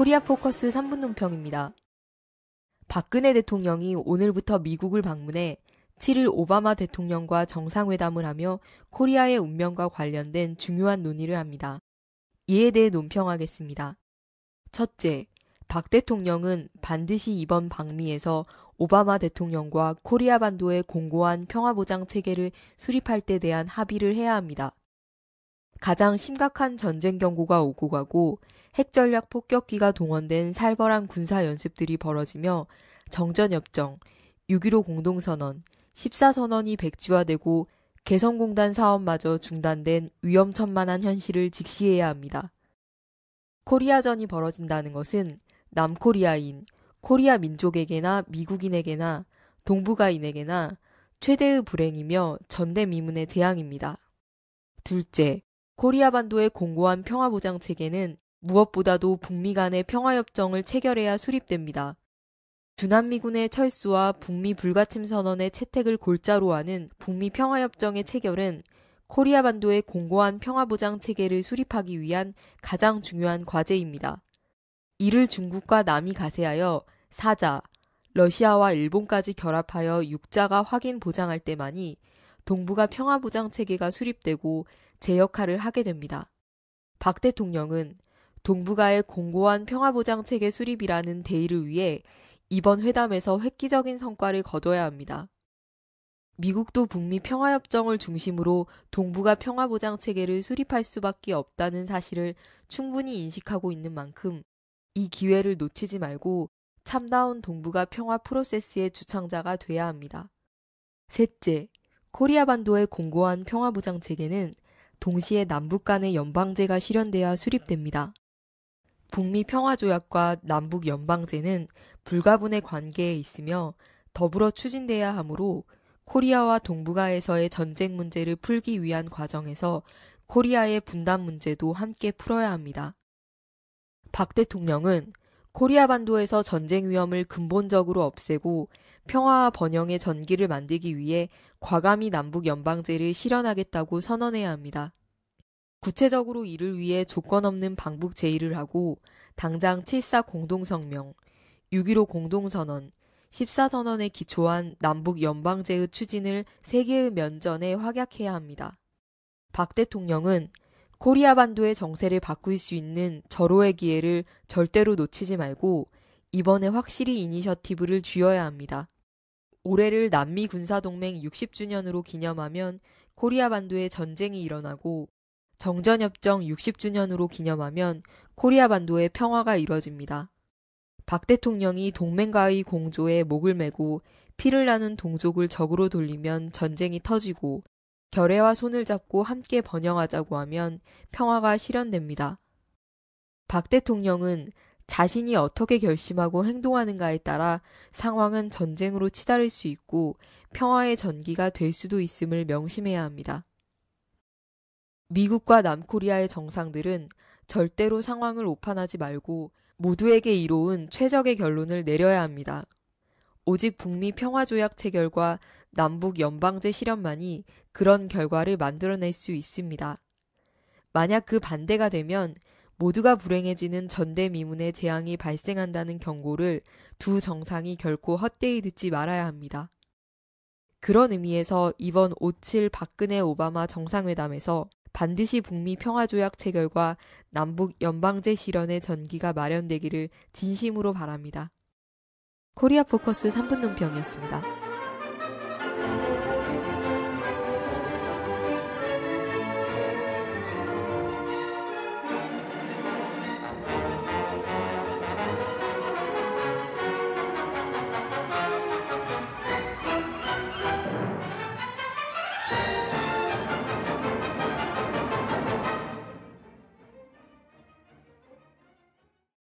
코리아 포커스 3분 논평입니다. 박근혜 대통령이 오늘부터 미국을 방문해 7일 오바마 대통령과 정상회담을 하며 코리아의 운명과 관련된 중요한 논의를 합니다. 이에 대해 논평하겠습니다. 첫째, 박 대통령은 반드시 이번 방미에서 오바마 대통령과 코리아 반도의 공고한 평화보장 체계를 수립할 때 대한 합의를 해야 합니다. 가장 심각한 전쟁 경고가 오고 가고 핵전략 폭격기가 동원된 살벌한 군사 연습들이 벌어지며 정전협정, 6.15 공동선언, 14선언이 백지화되고 개성공단 사업마저 중단된 위험천만한 현실을 직시해야 합니다. 코리아전이 벌어진다는 것은 남코리아인, 코리아 민족에게나 미국인에게나 동북아인에게나 최대의 불행이며 전대미문의 재앙입니다. 둘째, 코리아 반도의 공고한 평화 보장 체계는 무엇보다도 북미 간의 평화협정을 체결해야 수립됩니다. 주남미군의 철수와 북미 불가침 선언의 채택을 골자로 하는 북미 평화협정의 체결은 코리아 반도의 공고한 평화보장 체계를 수립하기 위한 가장 중요한 과제입니다. 이를 중국과 남이 가세하여 사자, 러시아와 일본까지 결합하여 육자가 확인 보장할 때만이 동북아 평화보장 체계가 수립되고 제 역할을 하게 됩니다. 박 대통령은 동북아의 공고한 평화보장 체계 수립이라는 대의를 위해 이번 회담에서 획기적인 성과를 거둬야 합니다. 미국도 북미 평화협정을 중심으로 동북아 평화보장 체계를 수립할 수밖에 없다는 사실을 충분히 인식하고 있는 만큼 이 기회를 놓치지 말고 참다운 동북아 평화 프로세스의 주창자가 돼야 합니다. 셋째, 코리아 반도의 공고한 평화보장 체계는 동시에 남북 간의 연방제가 실현돼야 수립됩니다. 북미 평화조약과 남북 연방제는 불가분의 관계에 있으며 더불어 추진돼야 하므로 코리아와 동북아에서의 전쟁 문제를 풀기 위한 과정에서 코리아의 분단 문제도 함께 풀어야 합니다. 박 대통령은 코리아 반도에서 전쟁 위험을 근본적으로 없애고 평화와 번영의 전기를 만들기 위해 과감히 남북 연방제를 실현하겠다고 선언해야 합니다. 구체적으로 이를 위해 조건 없는 방북 제의를 하고 당장 7사 공동성명, 6.15 공동선언, 14선언에 기초한 남북 연방제의 추진을 세계의 면전에 확약해야 합니다. 박 대통령은 코리아 반도의 정세를 바꿀 수 있는 절호의 기회를 절대로 놓치지 말고 이번에 확실히 이니셔티브를 쥐어야 합니다. 올해를 남미 군사동맹 60주년으로 기념하면 코리아 반도에 전쟁이 일어나고 정전협정 60주년으로 기념하면 코리아 반도의 평화가 이뤄집니다. 박 대통령이 동맹과의 공조에 목을 메고 피를 나는 동족을 적으로 돌리면 전쟁이 터지고 결의와 손을 잡고 함께 번영하자고 하면 평화가 실현됩니다. 박 대통령은 자신이 어떻게 결심하고 행동하는가에 따라 상황은 전쟁으로 치달을 수 있고 평화의 전기가 될 수도 있음을 명심해야 합니다. 미국과 남코리아의 정상들은 절대로 상황을 오판하지 말고 모두에게 이로운 최적의 결론을 내려야 합니다. 오직 북미 평화조약 체결과 남북 연방제 실현만이 그런 결과를 만들어낼 수 있습니다. 만약 그 반대가 되면 모두가 불행해지는 전대미문의 재앙이 발생한다는 경고를 두 정상이 결코 헛되이 듣지 말아야 합니다. 그런 의미에서 이번 5.7 박근혜 오바마 정상회담에서 반드시 북미 평화조약 체결과 남북 연방제 실현의 전기가 마련되기를 진심으로 바랍니다. 코리아 포커스 3분 논평이었습니다.